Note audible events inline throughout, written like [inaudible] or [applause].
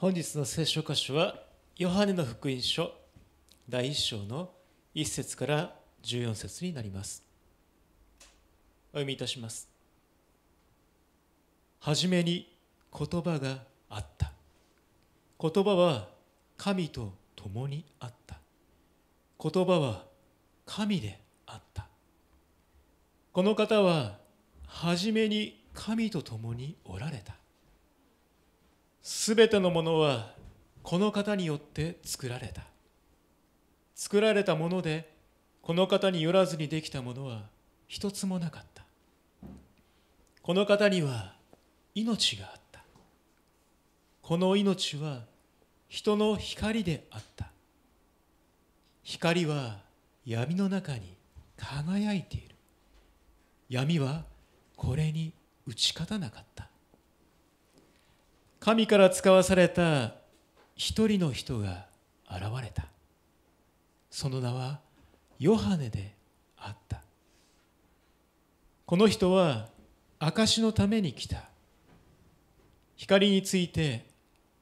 本日の聖書箇所はヨハネの福音書第1章の1節から14節になりますお読みいたしますはじめに言葉があった言葉は神と共にあった言葉は神であったこの方ははじめに神と共におられたすべてのものはこの方によって作られた作られたものでこの方によらずにできたものは一つもなかったこの方には命があったこの命は人の光であった光は闇の中に輝いている闇はこれに打ち勝たなかった神から使わされた一人の人が現れたその名はヨハネであったこの人は証のために来た光について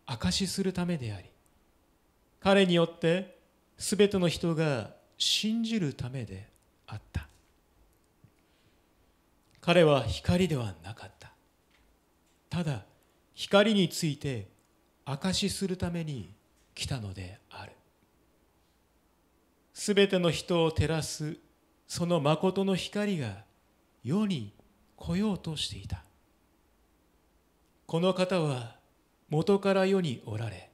証しするためであり彼によってすべての人が信じるためであった彼は光ではなかったただ光について証しするために来たのであるすべての人を照らすその誠の光が世に来ようとしていたこの方は元から世におられ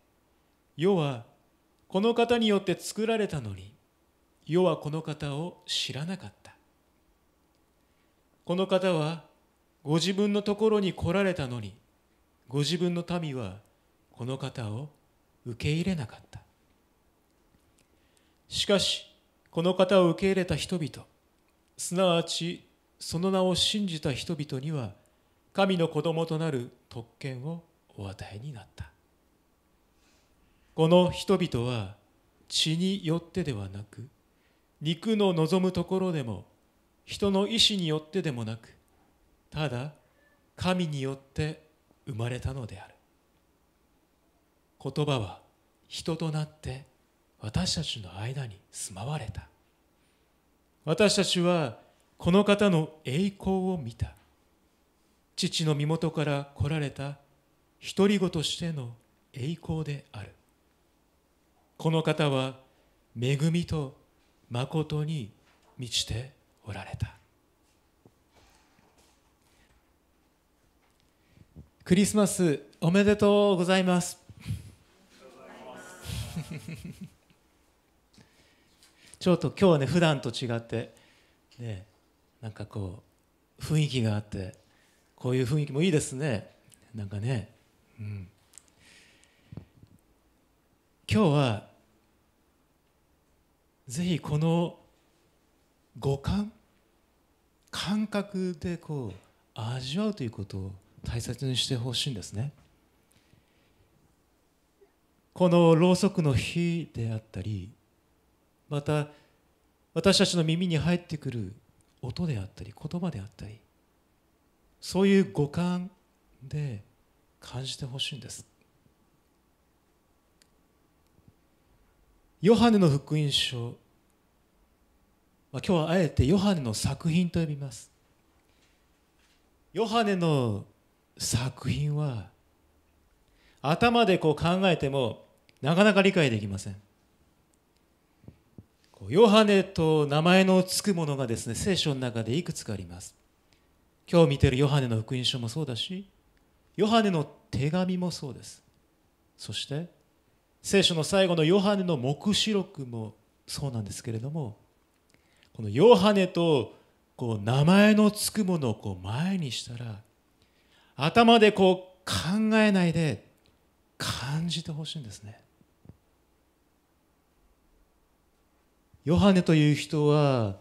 世はこの方によって作られたのに世はこの方を知らなかったこの方はご自分のところに来られたのにご自分の民はこの方を受け入れなかったしかしこの方を受け入れた人々すなわちその名を信じた人々には神の子供となる特権をお与えになったこの人々は血によってではなく肉の望むところでも人の意志によってでもなくただ神によって生まれたのである言葉は人となって私たちの間に住まわれた私たちはこの方の栄光を見た父の身元から来られた独り子としての栄光であるこの方は恵みと誠に満ちておられたクリスマスおめでとうございます [laughs] ちょっと今日はね普段と違ってねなんかこう雰囲気があってこういう雰囲気もいいですねなんかね、うん、今日はぜひこの五感感覚でこう味わうということを大切にしてほしいんですねこのろうそくの火であったりまた私たちの耳に入ってくる音であったり言葉であったりそういう五感で感じてほしいんですヨハネの福音書今日はあえてヨハネの作品と呼びますヨハネの作品は頭でこう考えてもなかなか理解できませんヨハネと名前の付くものがですね聖書の中でいくつかあります今日見てるヨハネの福音書もそうだしヨハネの手紙もそうですそして聖書の最後のヨハネの黙示録もそうなんですけれどもこのヨハネとこう名前の付くものをこう前にしたら頭でこう考えないで感じてほしいんですねヨハネという人は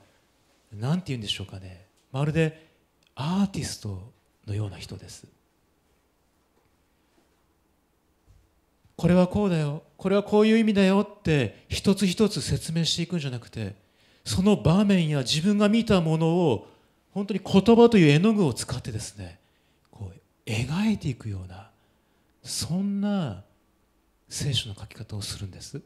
何て言うんでしょうかねまるでアーティストのような人ですこれはこうだよこれはこういう意味だよって一つ一つ説明していくんじゃなくてその場面や自分が見たものを本当に言葉という絵の具を使ってですね描いていくようなそんな聖書の書き方をするんです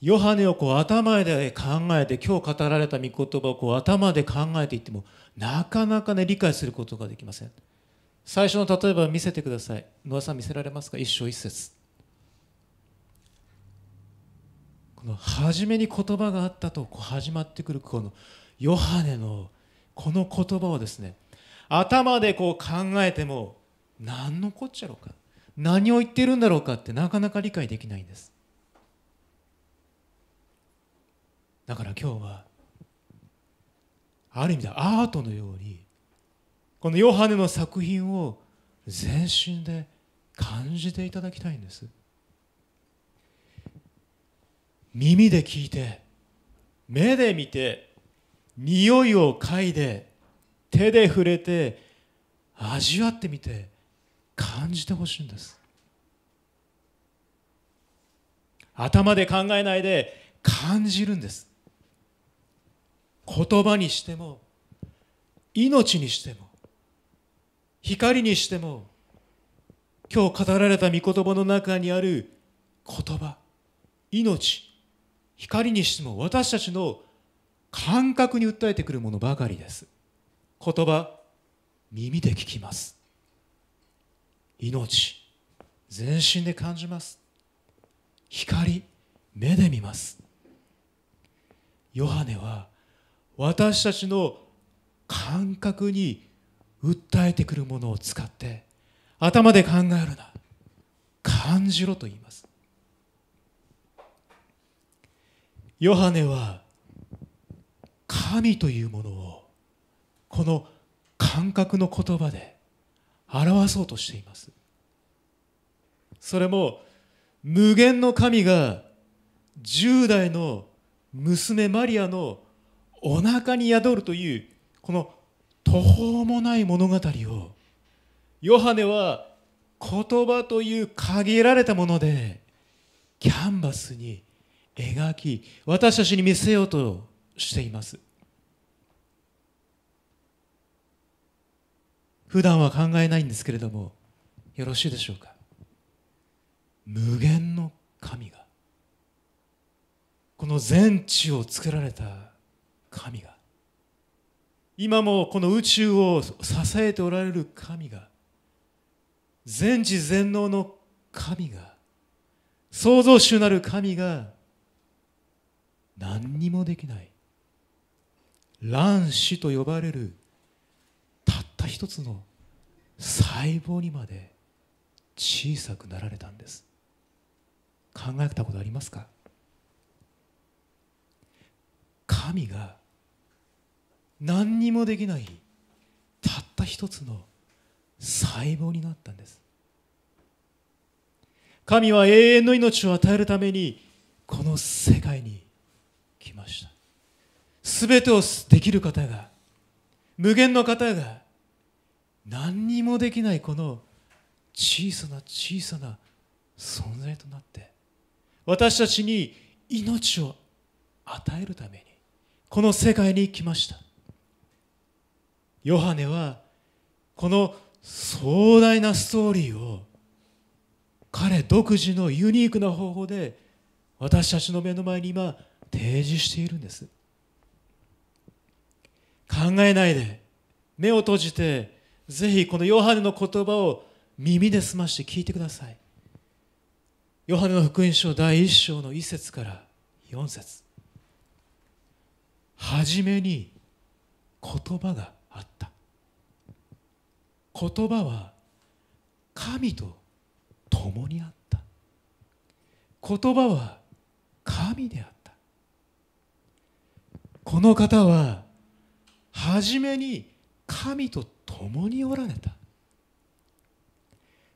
ヨハネをこう頭で考えて今日語られた御言葉をこう頭で考えていってもなかなかね理解することができません最初の例えば見せてください野田さん見せられますか一章一節この初めに言葉があったとこう始まってくるこの「ヨハネのこの言葉をですね頭でこう考えても何のこっちゃろうか何を言ってるんだろうかってなかなか理解できないんですだから今日はある意味でアートのようにこのヨハネの作品を全身で感じていただきたいんです耳で聞いて目で見て匂いを嗅いで手で触れて味わってみて感じてほしいんです頭で考えないで感じるんです言葉にしても命にしても光にしても今日語られた御言葉の中にある言葉命光にしても私たちの感覚に訴えてくるものばかりです言葉耳で聞きます命全身で感じます光目で見ますヨハネは私たちの感覚に訴えてくるものを使って頭で考えるな感じろと言いますヨハネは神というものをこの感覚の言葉で表そうとしていますそれも無限の神が10代の娘マリアのお腹に宿るというこの途方もない物語をヨハネは言葉という限られたものでキャンバスに描き私たちに見せようとしています普段は考えないんですけれどもよろしいでしょうか無限の神がこの全地を作られた神が今もこの宇宙を支えておられる神が全知全能の神が創造主なる神が何にもできない卵子と呼ばれるた一つの細胞にまで小さくなられたんです考えたことありますか神が何にもできないたった一つの細胞になったんです神は永遠の命を与えるためにこの世界に来ました全てをできる方が無限の方が何にもできないこの小さな小さな存在となって私たちに命を与えるためにこの世界に来ましたヨハネはこの壮大なストーリーを彼独自のユニークな方法で私たちの目の前に今提示しているんです考えないで目を閉じてぜひこのヨハネの言葉を耳で澄まして聞いてください。ヨハネの福音書第1章の1節から4節はじめに言葉があった。言葉は神と共にあった。言葉は神であった。この方は、はじめに神と共におられた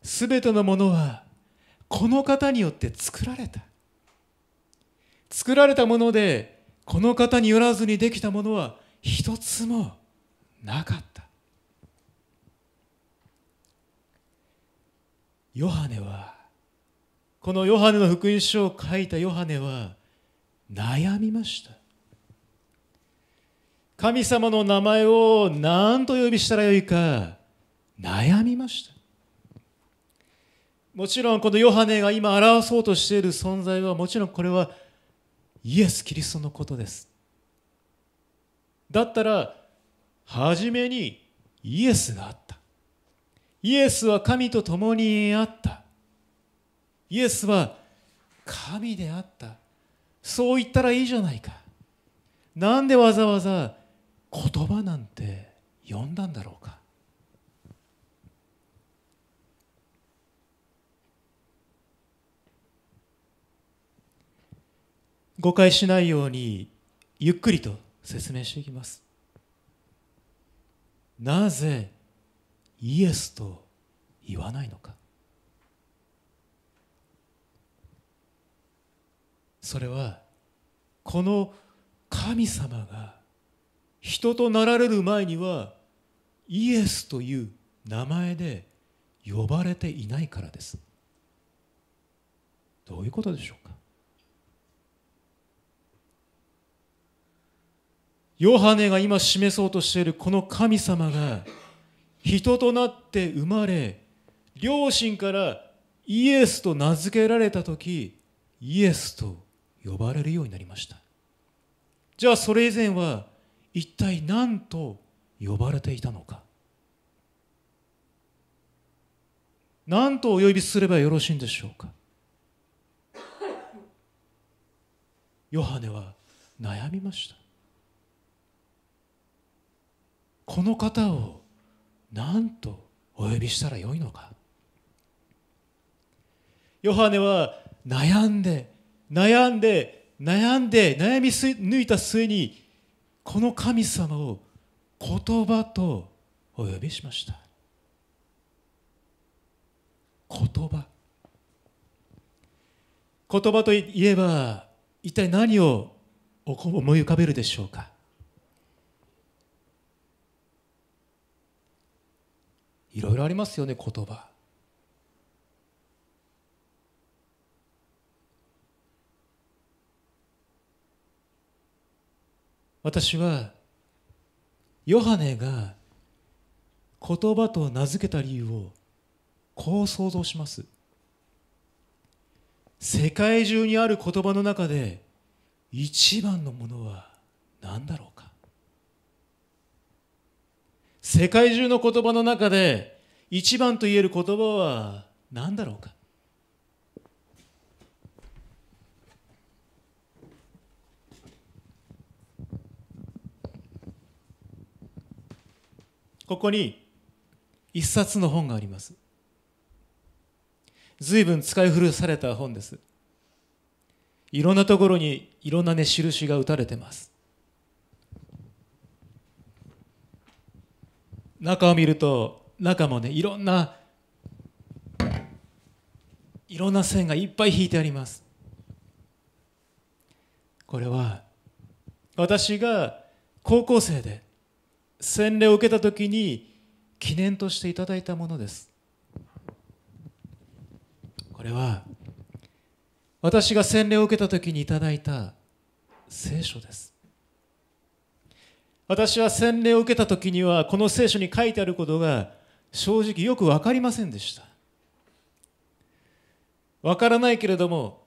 すべてのものはこの方によって作られた作られたものでこの方によらずにできたものは一つもなかったヨハネはこのヨハネの福音書を書いたヨハネは悩みました神様の名前を何と呼びしたらよいか悩みましたもちろんこのヨハネが今表そうとしている存在はもちろんこれはイエス・キリストのことですだったら初めにイエスがあったイエスは神と共にあったイエスは神であったそう言ったらいいじゃないかなんでわざわざ言葉なんて呼んだんだろうか誤解しないようにゆっくりと説明していきますなぜイエスと言わないのかそれはこの神様が人となられる前にはイエスという名前で呼ばれていないからですどういうことでしょうかヨハネが今示そうとしているこの神様が人となって生まれ両親からイエスと名付けられた時イエスと呼ばれるようになりましたじゃあそれ以前は一体何と呼ばれていたのか何とお呼びすればよろしいんでしょうかヨハネは悩みましたこの方を何とお呼びしたらよいのかヨハネは悩んで悩んで悩んで悩み抜いた末にこの神様を言葉とお呼びしました言葉言葉といえば一体何を思い浮かべるでしょうかいろいろありますよね言葉私はヨハネが言葉と名付けた理由をこう想像します世界中にある言葉の中で一番のものは何だろうか世界中の言葉の中で一番と言える言葉は何だろうかここに一冊の本があります随分使い古された本ですいろんなところにいろんなね印が打たれてます中を見ると中もねいろんないろんな線がいっぱい引いてありますこれは私が高校生で洗礼を受けた時に記念としていただいたものですこれは私が洗礼を受けた時にいただいた聖書です私は洗礼を受けた時にはこの聖書に書いてあることが正直よく分かりませんでした分からないけれども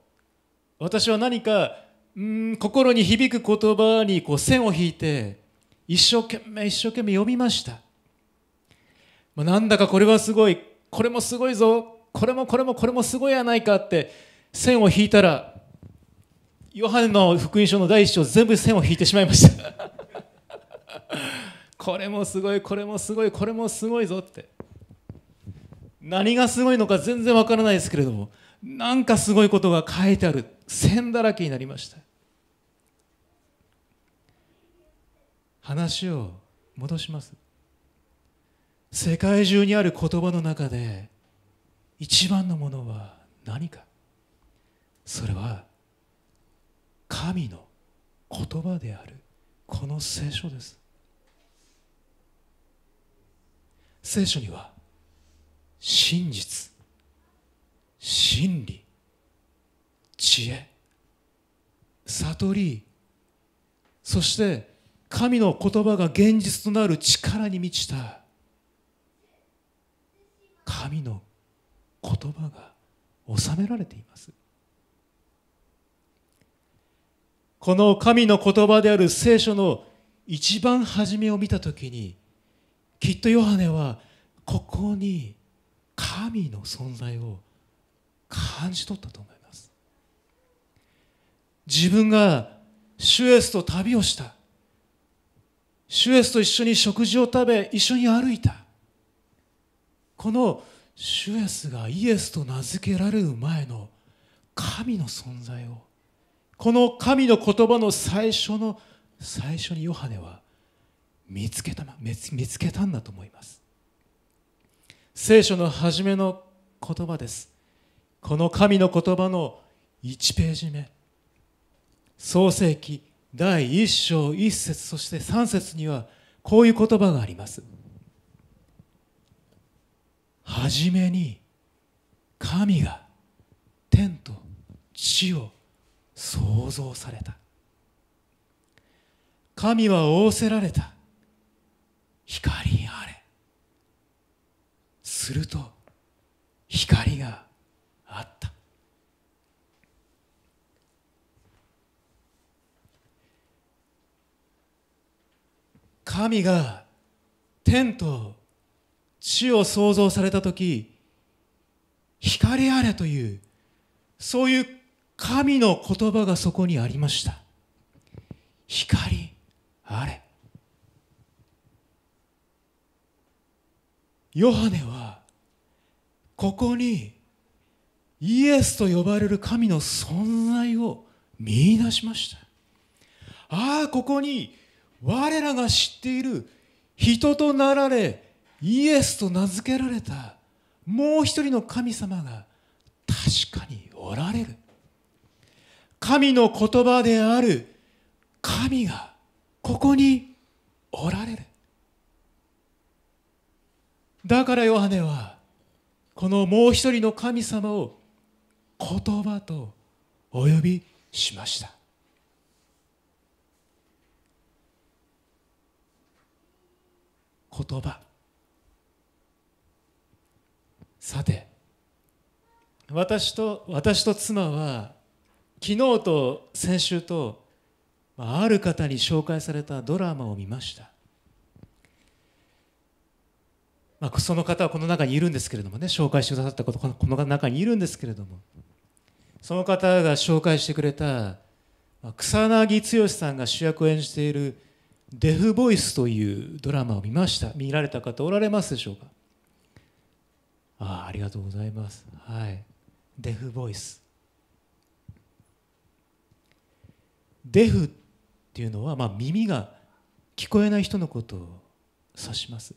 私は何かうん心に響く言葉にこう線を引いて一生懸命一生懸命読みました。まあ、なんだかこれはすごい、これもすごいぞ、これもこれもこれもすごいやないかって線を引いたら、ヨハネの福音書の第一章全部線を引いてしまいました。[laughs] これもすごい、これもすごい、これもすごいぞって。何がすごいのか全然わからないですけれども、なんかすごいことが書いてある線だらけになりました。話を戻します世界中にある言葉の中で一番のものは何かそれは神の言葉であるこの聖書です聖書には真実真理知恵悟りそして神の言葉が現実となる力に満ちた神の言葉が収められていますこの神の言葉である聖書の一番初めを見た時にきっとヨハネはここに神の存在を感じ取ったと思います自分がシュエスと旅をした主イエスと一緒に食事を食べ、一緒に歩いた。この主イエスがイエスと名付けられる前の神の存在を、この神の言葉の最初の、最初にヨハネは見つけた、見つけたんだと思います。聖書の初めの言葉です。この神の言葉の1ページ目。創世記第1章1節そして3節にはこういう言葉があります。はじめに神が天と地を創造された。神は仰せられた。光あれ。すると光が神が天と地を創造された時光あれというそういう神の言葉がそこにありました光あれヨハネはここにイエスと呼ばれる神の存在を見いだしましたああここに我らが知っている人となられイエスと名付けられたもう一人の神様が確かにおられる神の言葉である神がここにおられるだからヨハネはこのもう一人の神様を言葉とお呼びしました言葉さて私と私と妻は昨日と先週とある方に紹介されたドラマを見ました、まあ、その方はこの中にいるんですけれどもね紹介してくださったことこの中にいるんですけれどもその方が紹介してくれた草なぎ剛さんが主役を演じている「デフボイスというドラマを見ました見られた方おられますでしょうかあありがとうございますはいデフボイスデフっていうのは、まあ、耳が聞こえない人のことを指します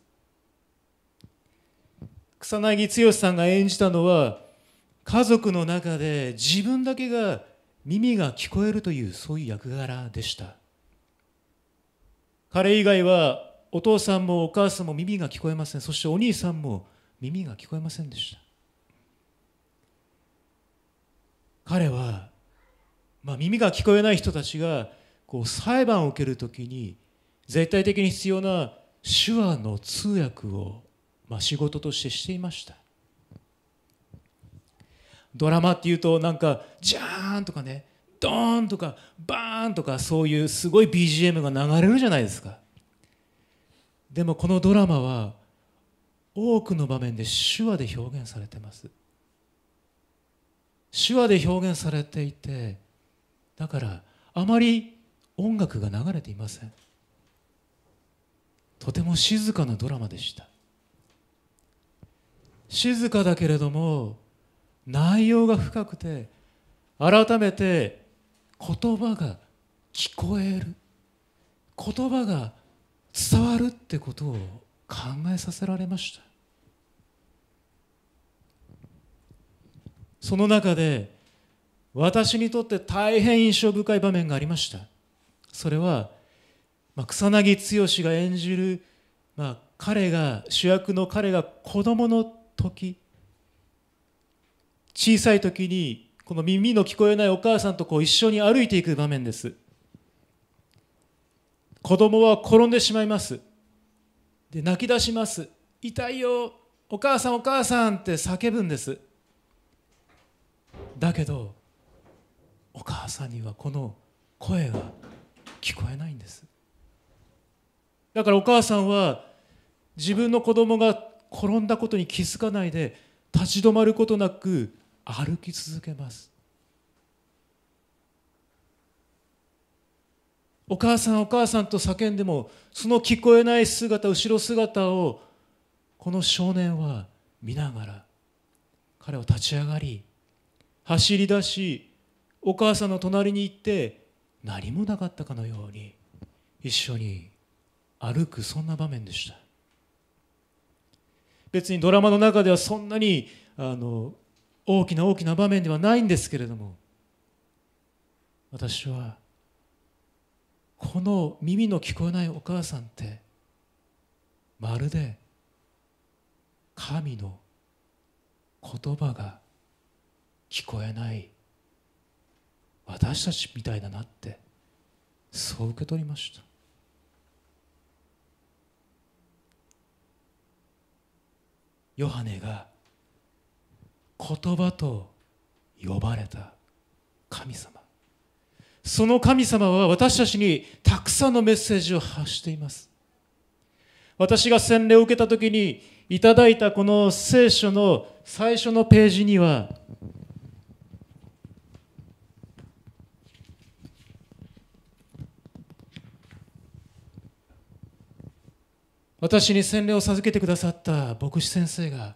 草薙剛さんが演じたのは家族の中で自分だけが耳が聞こえるというそういう役柄でした彼以外はお父さんもお母さんも耳が聞こえませんそしてお兄さんも耳が聞こえませんでした彼は、まあ、耳が聞こえない人たちがこう裁判を受けるときに絶対的に必要な手話の通訳を、まあ、仕事としてしていましたドラマっていうとなんかジャーンとかねドーンとかバーンとかそういうすごい BGM が流れるじゃないですかでもこのドラマは多くの場面で手話で表現されてます手話で表現されていてだからあまり音楽が流れていませんとても静かなドラマでした静かだけれども内容が深くて改めて言葉が聞こえる言葉が伝わるってことを考えさせられましたその中で私にとって大変印象深い場面がありましたそれは、ま草薙剛が演じる、まあ、彼が主役の彼が子供の時小さい時にこの耳の聞こえないお母さんとこう一緒に歩いていく場面です子供は転んでしまいますで泣き出します痛いよお母さんお母さんって叫ぶんですだけどお母さんにはこの声が聞こえないんですだからお母さんは自分の子供が転んだことに気づかないで立ち止まることなく歩き続けますお母さんお母さんと叫んでもその聞こえない姿後ろ姿をこの少年は見ながら彼は立ち上がり走り出しお母さんの隣に行って何もなかったかのように一緒に歩くそんな場面でした別にドラマの中ではそんなにあの大きな大きな場面ではないんですけれども私はこの耳の聞こえないお母さんってまるで神の言葉が聞こえない私たちみたいだなってそう受け取りましたヨハネが言葉と呼ばれた神様その神様は私たちにたくさんのメッセージを発しています私が洗礼を受けた時にいただいたこの聖書の最初のページには私に洗礼を授けてくださった牧師先生が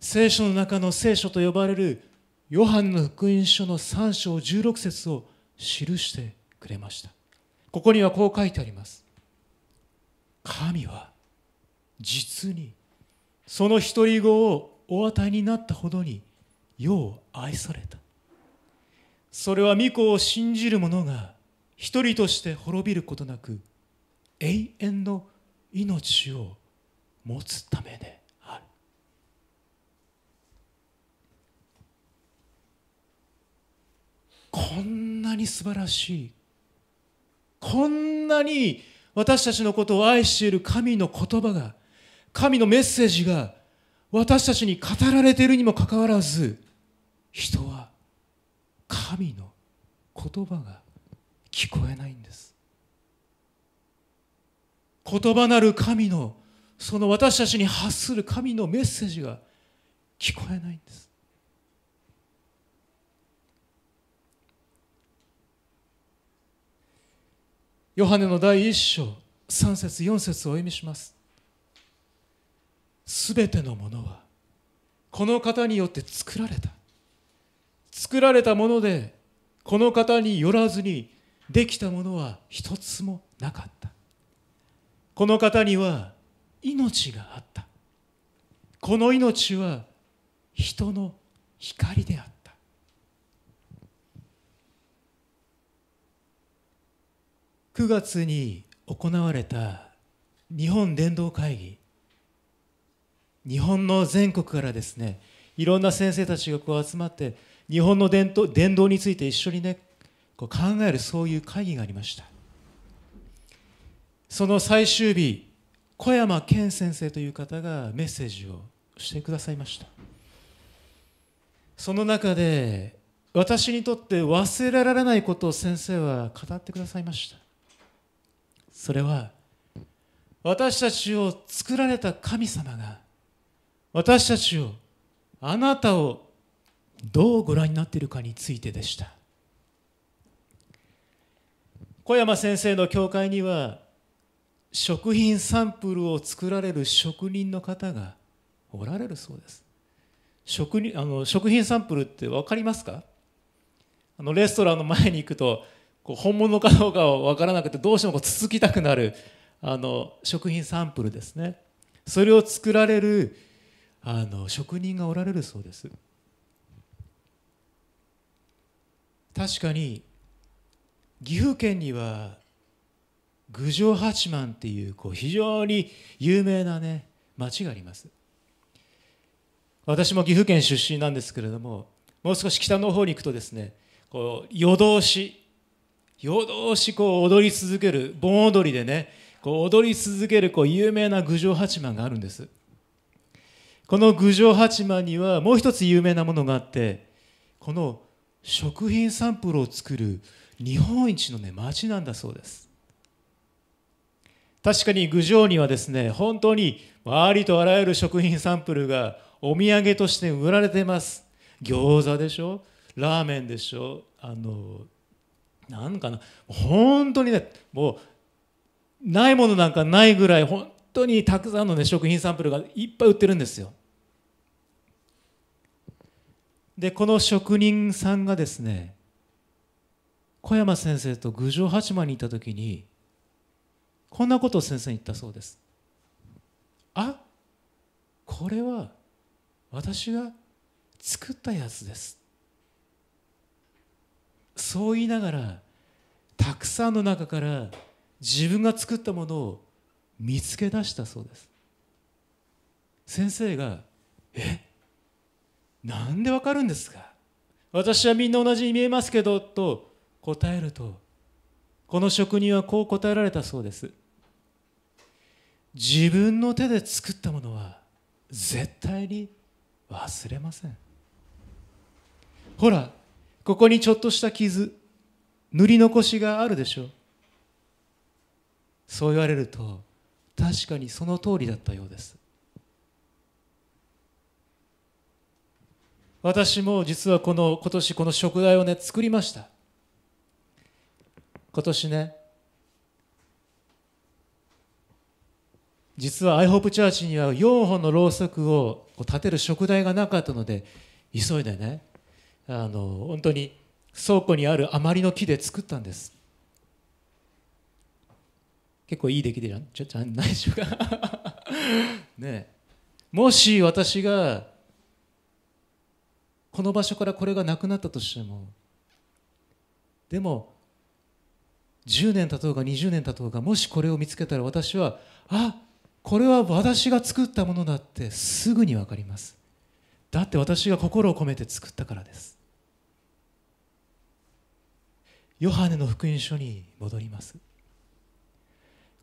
聖書の中の聖書と呼ばれるヨハンの福音書の3章16節を記してくれましたここにはこう書いてあります神は実にその独り子をお与えになったほどに世を愛されたそれは御子を信じる者が一人として滅びることなく永遠の命を持つためでこんなに素晴らしいこんなに私たちのことを愛している神の言葉が神のメッセージが私たちに語られているにもかかわらず人は神の言葉が聞こえないんです言葉なる神のその私たちに発する神のメッセージが聞こえないんですヨハネの第1章3節4節を読みしますすべてのものはこの方によって作られた作られたものでこの方によらずにできたものは一つもなかったこの方には命があったこの命は人の光であった9月に行われた日本伝道会議日本の全国からですねいろんな先生たちがこう集まって日本の伝統伝道について一緒にねこう考えるそういう会議がありましたその最終日小山健先生という方がメッセージをしてくださいましたその中で私にとって忘れられないことを先生は語ってくださいましたそれは私たちを作られた神様が私たちをあなたをどうご覧になっているかについてでした小山先生の教会には食品サンプルを作られる職人の方がおられるそうです食あの食品サンプルって分かりますかあのレストランの前に行くとこう本物かどうかは分からなくてどうしてもこうつつきたくなるあの食品サンプルですねそれを作られるあの職人がおられるそうです確かに岐阜県には郡上八幡っていうこう非常に有名なね町があります私も岐阜県出身なんですけれどももう少し北の方に行くとですねこう夜通し夜通しこう踊り続ける盆踊りでねこう踊り続けるこう有名な郡上八幡があるんですこの郡上八幡にはもう一つ有名なものがあってこの食品サンプルを作る日本一のね町なんだそうです確かに郡上にはですね本当にありとあらゆる食品サンプルがお土産として売られています餃子でしょラーメンでしょあのなんかな本当にねもうないものなんかないぐらい本当にたくさんの、ね、食品サンプルがいっぱい売ってるんですよでこの職人さんがですね小山先生と郡上八幡にいた時にこんなことを先生に言ったそうですあこれは私が作ったやつですそう言いながらたくさんの中から自分が作ったものを見つけ出したそうです先生が「えなんでわかるんですか私はみんな同じに見えますけど」と答えるとこの職人はこう答えられたそうです自分の手で作ったものは絶対に忘れませんほらここにちょっとした傷塗り残しがあるでしょうそう言われると確かにその通りだったようです私も実はこの今年この食材をね作りました今年ね実はアイホープチャーチには4本のろうそくを立てる食材がなかったので急いでねあの本当に倉庫にある余りの木で作ったんです結構いい出来でじゃじゃないでしょうか [laughs] ねもし私がこの場所からこれがなくなったとしてもでも10年経とうが20年経とうがもしこれを見つけたら私はあこれは私が作ったものだってすぐに分かりますだって私が心を込めて作ったからですヨハネの福音書に戻ります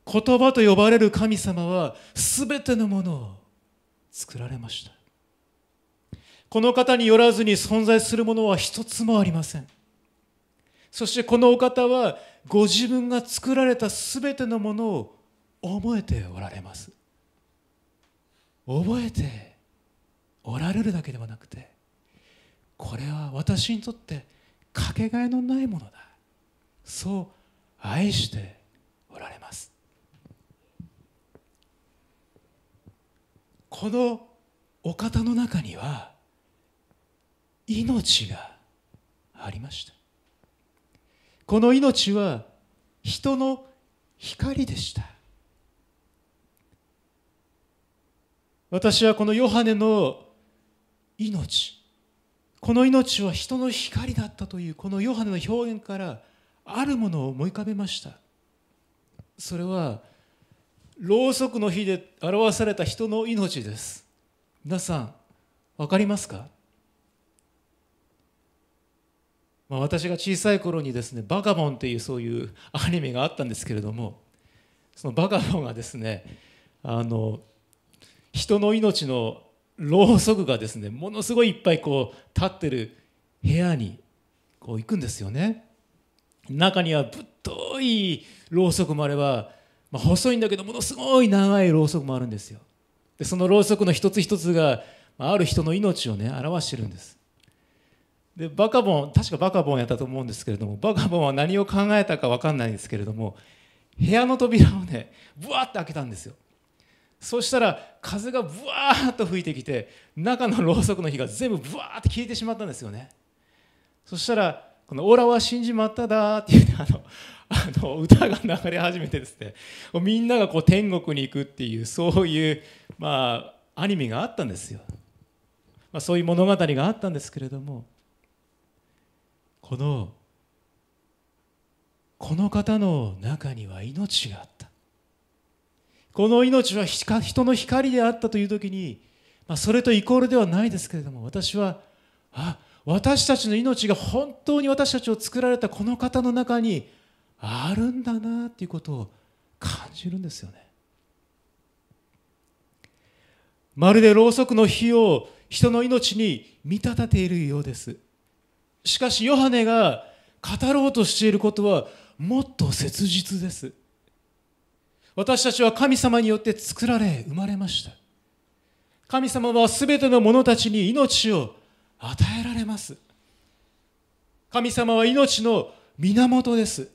言葉と呼ばれる神様は全てのものを作られましたこの方によらずに存在するものは一つもありませんそしてこのお方はご自分が作られた全てのものを覚えておられます覚えておられるだけではなくてこれは私にとってかけがえのないものだそう愛しておられますこのお方の中には命がありましたこの命は人の光でした私はこのヨハネの命この命は人の光だったというこのヨハネの表現からあるものを思い浮かべましたそれはろうそくの火で表された人の命です皆さん分かりますか、まあ、私が小さい頃にですね「バカボン」っていうそういうアニメがあったんですけれどもそのバカボンがですねあの人の命のろうそくがですねものすごいいっぱいこう立ってる部屋にこう行くんですよね。中にはぶっといろうそくもあれば、まあ、細いんだけどものすごい長いろうそくもあるんですよでそのろうそくの一つ一つが、まあ、ある人の命をね表してるんですでバカボン確かバカボンやったと思うんですけれどもバカボンは何を考えたか分かんないんですけれども部屋の扉をねぶわって開けたんですよそしたら風がぶわっと吹いてきて中のろうそくの火が全部ぶわって消えてしまったんですよねそしたらこの「オラは死んじまっただ」っていうあのあの歌が流れ始めてですねみんながこう天国に行くっていうそういうまあアニメがあったんですよ、まあ、そういう物語があったんですけれどもこのこの方の中には命があったこの命は人の光であったという時に、まあ、それとイコールではないですけれども私はあ私たちの命が本当に私たちを作られたこの方の中にあるんだなっていうことを感じるんですよねまるでろうそくの火を人の命に見立てているようですしかしヨハネが語ろうとしていることはもっと切実です私たちは神様によって作られ生まれました神様は全ての者たちに命を与えられます神様は命の源です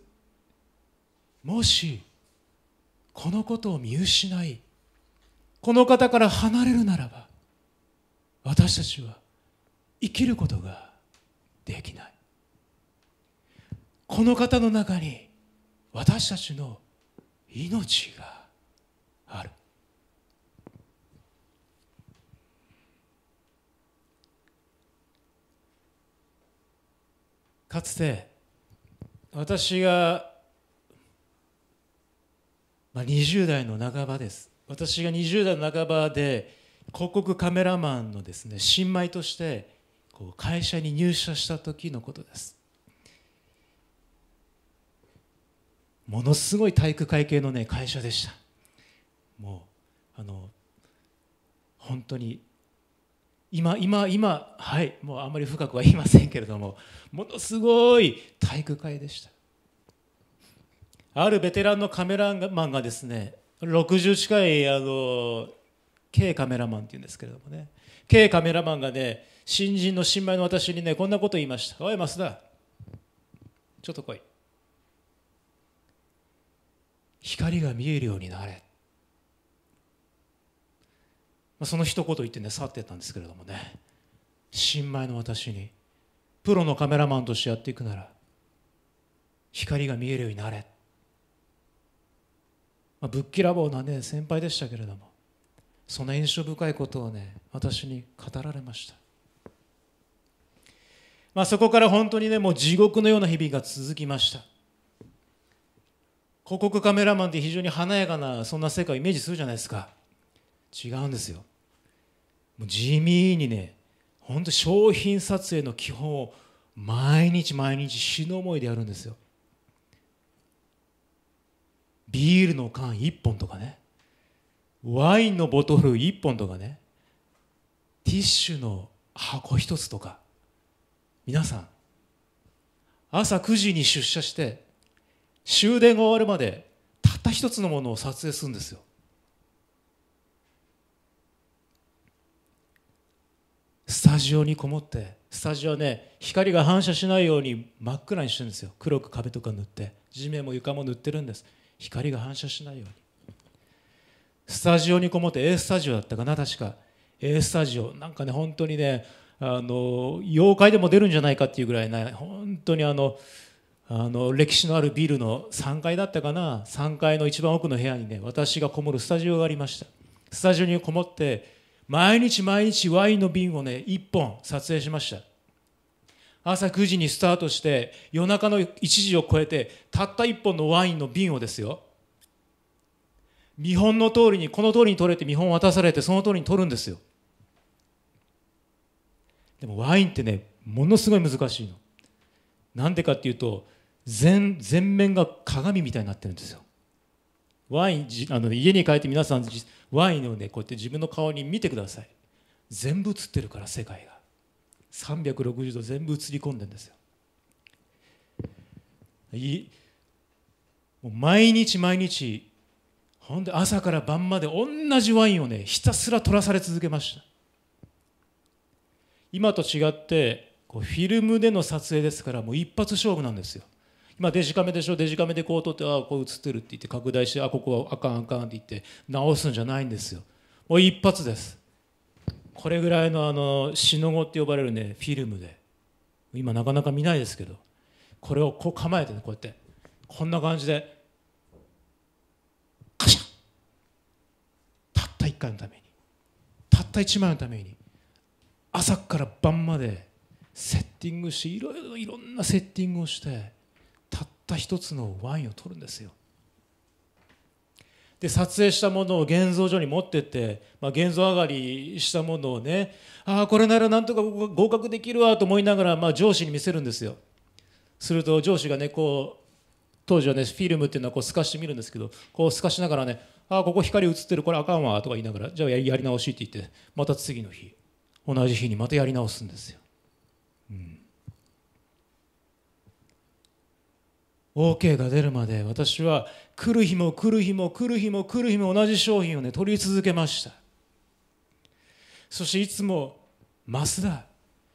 もしこのことを見失いこの方から離れるならば私たちは生きることができないこの方の中に私たちの命がかつて私が、まあ、20代の半ばです私が20代の半ばで広告カメラマンのですね新米としてこう会社に入社した時のことですものすごい体育会系のね会社でしたもうあの本当に今今今はいもうあんまり深くは言いませんけれどもものすごい体育会でしたあるベテランのカメラマンがですね60近いあの K カメラマンっていうんですけれどもね K カメラマンがね新人の新米の私にねこんなこと言いました「おい増田ちょっと来い光が見えるようになれ」その一言言ってね去ってったんですけれどもね新米の私にプロのカメラマンとしてやっていくなら光が見えるようになれ、まあ、ぶっきらぼうなね先輩でしたけれどもその印象深いことをね私に語られました、まあ、そこから本当にねもう地獄のような日々が続きました広告カメラマンって非常に華やかなそんな世界をイメージするじゃないですか違うんですよもう地味にね本当商品撮影の基本を毎日毎日死ぬ思いでやるんですよビールの缶1本とかねワインのボトル1本とかねティッシュの箱1つとか皆さん朝9時に出社して終電が終わるまでたった1つのものを撮影するんですよスタジオにこもってスタジオはね光が反射しないように真っ暗にしてるんですよ黒く壁とか塗って地面も床も塗ってるんです光が反射しないようにスタジオにこもって A スタジオだったかな確か A スタジオなんかね本当にねあの妖怪でも出るんじゃないかっていうぐらいね本当にあのあの歴史のあるビルの3階だったかな3階の一番奥の部屋にね私がこもるスタジオがありましたスタジオにこもって毎日毎日ワインの瓶をね、1本撮影しました。朝9時にスタートして、夜中の1時を超えて、たった1本のワインの瓶をですよ。見本の通りに、この通りに取れて見本渡されて、その通りに取るんですよ。でもワインってね、ものすごい難しいの。なんでかっていうと、全全面が鏡みたいになってるんですよ。ワインあの家に帰って皆さんワインをねこうやって自分の顔に見てください全部映ってるから世界が360度全部映り込んでんですよいもう毎日毎日ほんで朝から晩まで同じワインをねひたすら取らされ続けました今と違ってこうフィルムでの撮影ですからもう一発勝負なんですよまあ、デジカメでしょデジカメでこう撮ってああこう映ってるって言って拡大してあここはあかんあかんって言って直すんじゃないんですよもう一発ですこれぐらいのあのしのごって呼ばれるねフィルムで今なかなか見ないですけどこれをこう構えてねこうやってこんな感じでカシャたった1回のためにたった1枚のために朝から晩までセッティングしていろいろいろんなセッティングをして。った一つのワインを取るんですよで撮影したものを現像所に持ってって、まあ、現像上がりしたものをねああこれならなんとか合格できるわと思いながら、まあ、上司に見せるんですよすると上司がねこう当時はねフィルムっていうのはこう透かしてみるんですけどこう透かしながらね「ああここ光映ってるこれあかんわ」とか言いながら「じゃあやり直し」って言ってまた次の日同じ日にまたやり直すんですよ。うん OK が出るまで私は来る日も来る日も来る日も来る日も同じ商品をね取り続けましたそしていつも「増田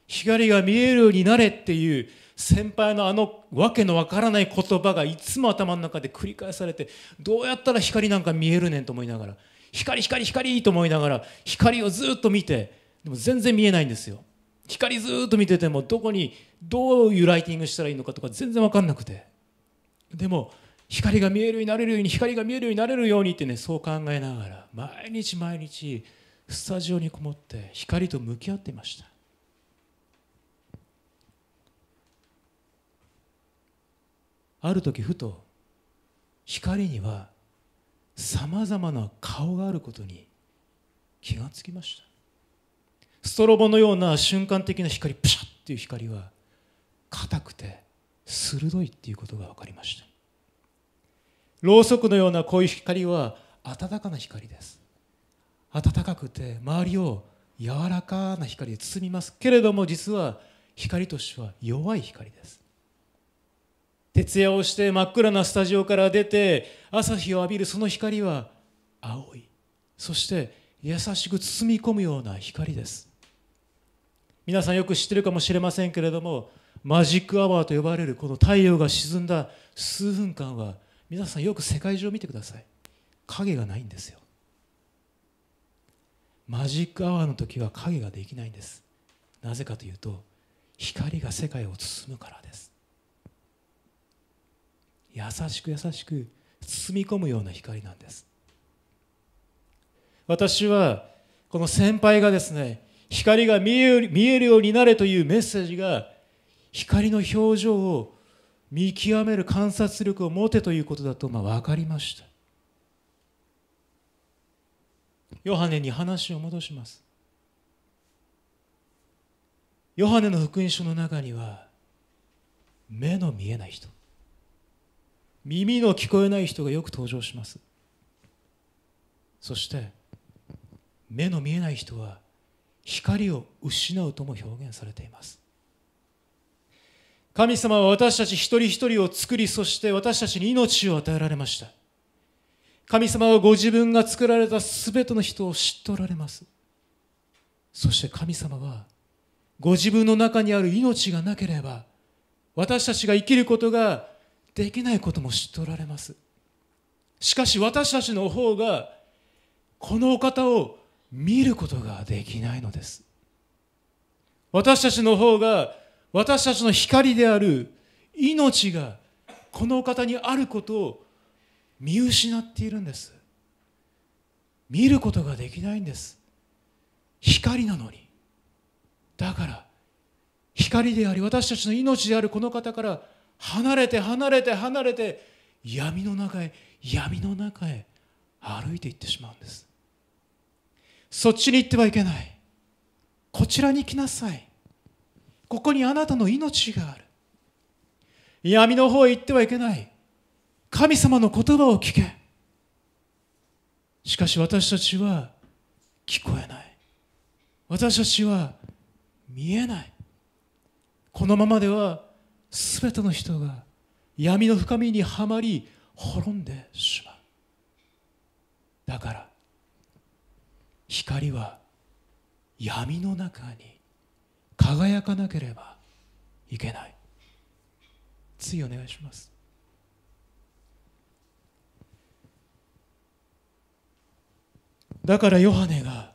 光が見えるようになれ」っていう先輩のあのわけのわからない言葉がいつも頭の中で繰り返されてどうやったら光なんか見えるねんと思いながら光光光と思いながら光をずっと見てでも全然見えないんですよ光ずっと見ててもどこにどういうライティングしたらいいのかとか全然分かんなくてでも光が見えるようになれるように光が見えるようになれるようにってねそう考えながら毎日毎日スタジオにこもって光と向き合っていましたある時ふと光にはさまざまな顔があることに気がつきましたストロボのような瞬間的な光プシャッっていう光は硬くて鋭いっていうことが分かりましたろうそくのようなこういう光は暖かな光です暖かくて周りを柔らかな光で包みますけれども実は光としては弱い光です徹夜をして真っ暗なスタジオから出て朝日を浴びるその光は青いそして優しく包み込むような光です皆さんよく知ってるかもしれませんけれどもマジックアワーと呼ばれるこの太陽が沈んだ数分間は皆さんよく世界中を見てください影がないんですよマジックアワーの時は影ができないんですなぜかというと光が世界を包むからです優しく優しく包み込むような光なんです私はこの先輩がですね光が見える見えるようになれというメッセージが光の表情を見極める観察力を持てということだとまあ分かりましたヨハネに話を戻しますヨハネの福音書の中には目の見えない人耳の聞こえない人がよく登場しますそして目の見えない人は光を失うとも表現されています神様は私たち一人一人を作り、そして私たちに命を与えられました。神様はご自分が作られたすべての人を知っておられます。そして神様は、ご自分の中にある命がなければ、私たちが生きることができないことも知っておられます。しかし私たちの方が、このお方を見ることができないのです。私たちの方が、私たちの光である命がこの方にあることを見失っているんです見ることができないんです光なのにだから光であり私たちの命であるこの方から離れて離れて離れて闇の中へ闇の中へ歩いていってしまうんですそっちに行ってはいけないこちらに来なさいここにあなたの命がある闇の方へ行ってはいけない神様の言葉を聞けしかし私たちは聞こえない私たちは見えないこのままでは全ての人が闇の深みにはまり滅んでしまうだから光は闇の中に輝かなければいけないついお願いしますだからヨハネが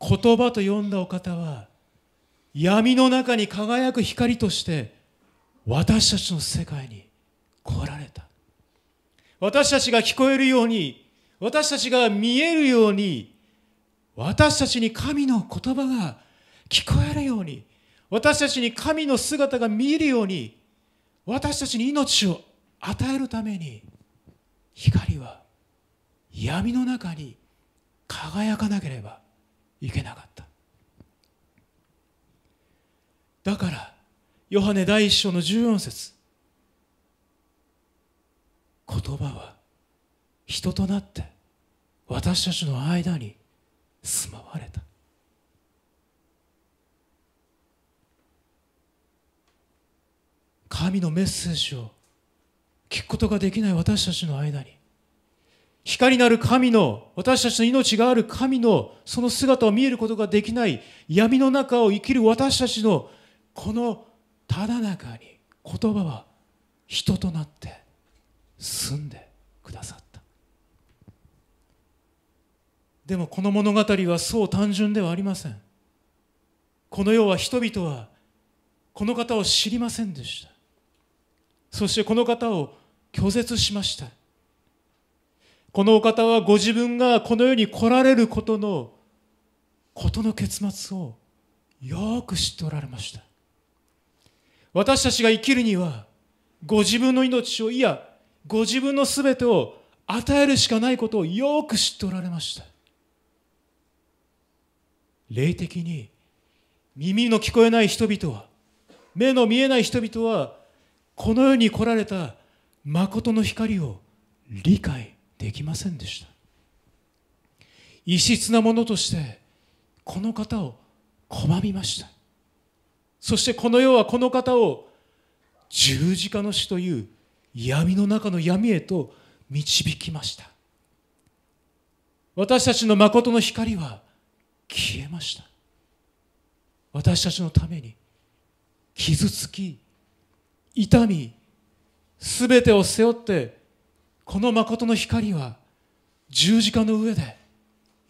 言葉と呼んだお方は闇の中に輝く光として私たちの世界に来られた私たちが聞こえるように私たちが見えるように私たちに神の言葉が聞こえるように私たちに神の姿が見えるように私たちに命を与えるために光は闇の中に輝かなければいけなかっただからヨハネ第一章の14節言葉は人となって私たちの間に住まわれた神のメッセージを聞くことができない私たちの間に光なる神の私たちの命がある神のその姿を見えることができない闇の中を生きる私たちのこのただ中に言葉は人となって住んでくださったでもこの物語はそう単純ではありませんこの世は人々はこの方を知りませんでしたそしてこの方を拒絶しましたこのお方はご自分がこの世に来られることのことの結末をよく知っておられました私たちが生きるにはご自分の命をいやご自分の全てを与えるしかないことをよく知っておられました霊的に耳の聞こえない人々は目の見えない人々はこの世に来られた誠の光を理解できませんでした異質なものとしてこの方を拒みましたそしてこの世はこの方を十字架の死という闇の中の闇へと導きました私たちの誠の光は消えました私たちのために傷つき痛みすべてを背負ってこの誠の光は十字架の上で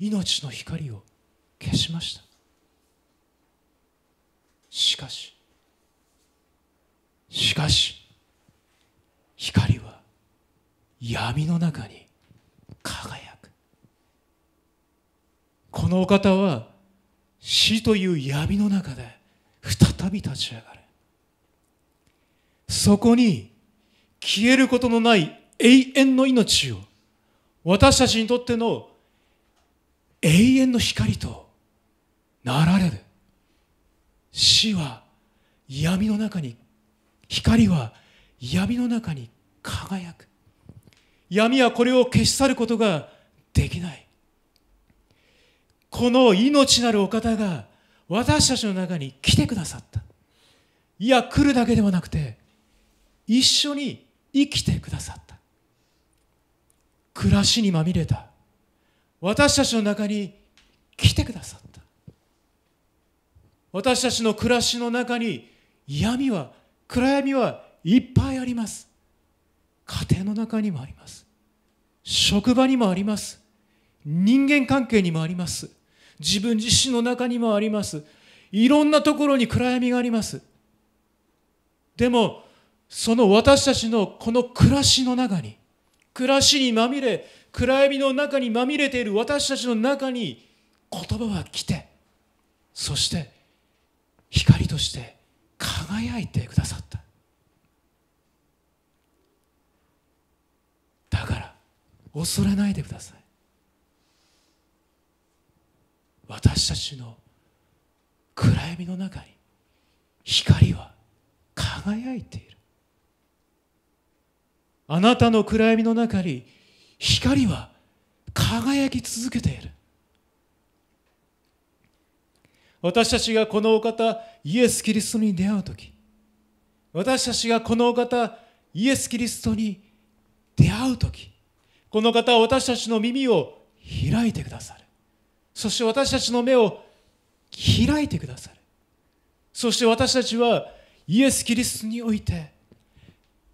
命の光を消しましたしかししかし光は闇の中に輝くこのお方は死という闇の中で再び立ち上がるそこに消えることのない永遠の命を私たちにとっての永遠の光となられる死は闇の中に光は闇の中に輝く闇はこれを消し去ることができないこの命なるお方が私たちの中に来てくださったいや来るだけではなくて一緒に生きてくださった暮らしにまみれた私たちの中に来てくださった私たちの暮らしの中に闇は暗闇はいっぱいあります家庭の中にもあります職場にもあります人間関係にもあります自分自身の中にもありますいろんなところに暗闇がありますでもその私たちのこの暮らしの中に暮らしにまみれ暗闇の中にまみれている私たちの中に言葉は来てそして光として輝いてくださっただから恐れないでください私たちの暗闇の中に光は輝いているあなたの暗闇の中に光は輝き続けている私たちがこのお方イエス・キリストに出会う時私たちがこのお方イエス・キリストに出会う時この方は私たちの耳を開いてくださるそして私たちの目を開いてくださるそして私たちはイエス・キリストにおいて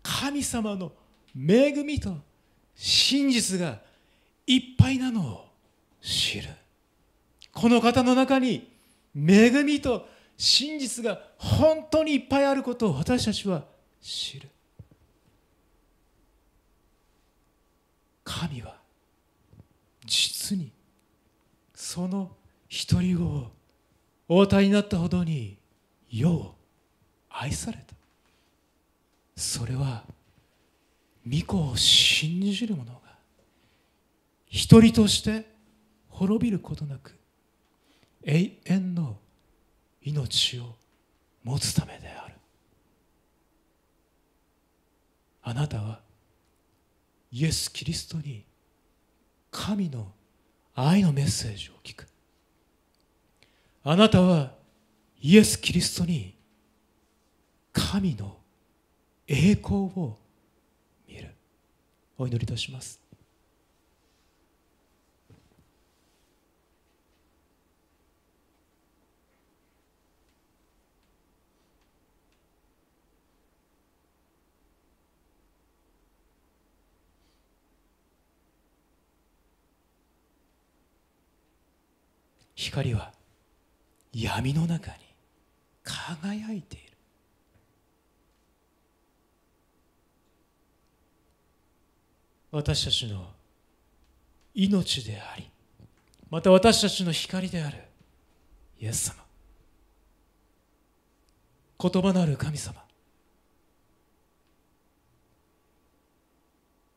神様の恵みと真実がいっぱいなのを知るこの方の中に恵みと真実が本当にいっぱいあることを私たちは知る神は実にその独り子を応対になったほどに世を愛されたそれは御子を信じる者が一人として滅びることなく永遠の命を持つためであるあなたはイエス・キリストに神の愛のメッセージを聞くあなたはイエス・キリストに神の栄光をお祈りとします光は闇の中に輝いている私たちの命でありまた私たちの光であるイエス様言葉のある神様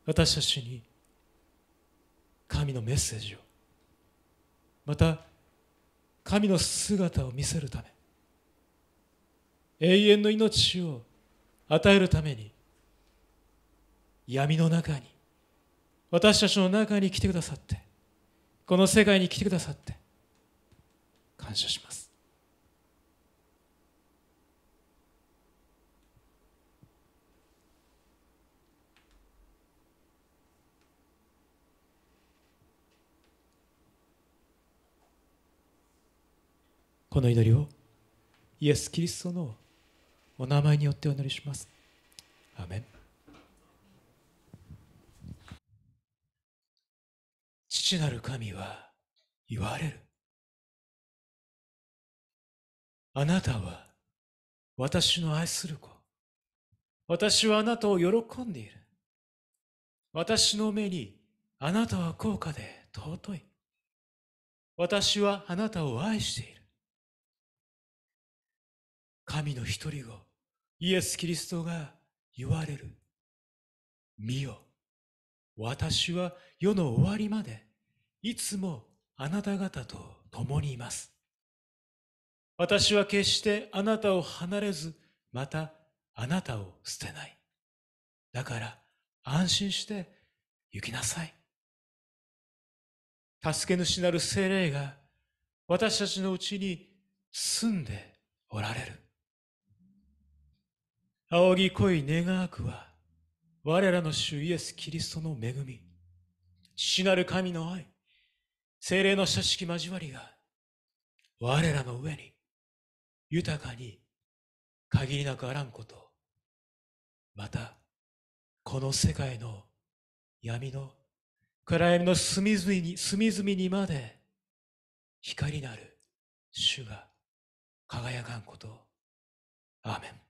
私たちに神のメッセージをまた神の姿を見せるため永遠の命を与えるために闇の中に私たちの中に来てくださってこの世界に来てくださって感謝しますこの祈りをイエス・キリストのお名前によってお祈りします。アメンなる神は言われる。あなたは私の愛する子。私はあなたを喜んでいる。私の目にあなたは高価で尊い。私はあなたを愛している。神の一人をイエス・キリストが言われる。見よ。私は世の終わりまでいつもあなた方と共にいます。私は決してあなたを離れず、またあなたを捨てない。だから安心して行きなさい。助け主なる精霊が私たちのうちに住んでおられる。仰ぎ濃い願くは、我らの主イエス・キリストの恵み、父なる神の愛、精霊の親しき交わりが我らの上に豊かに限りなくあらんこと、また、この世界の闇の暗闇の隅々に、隅々にまで光なる主が輝かんこと。アーメン。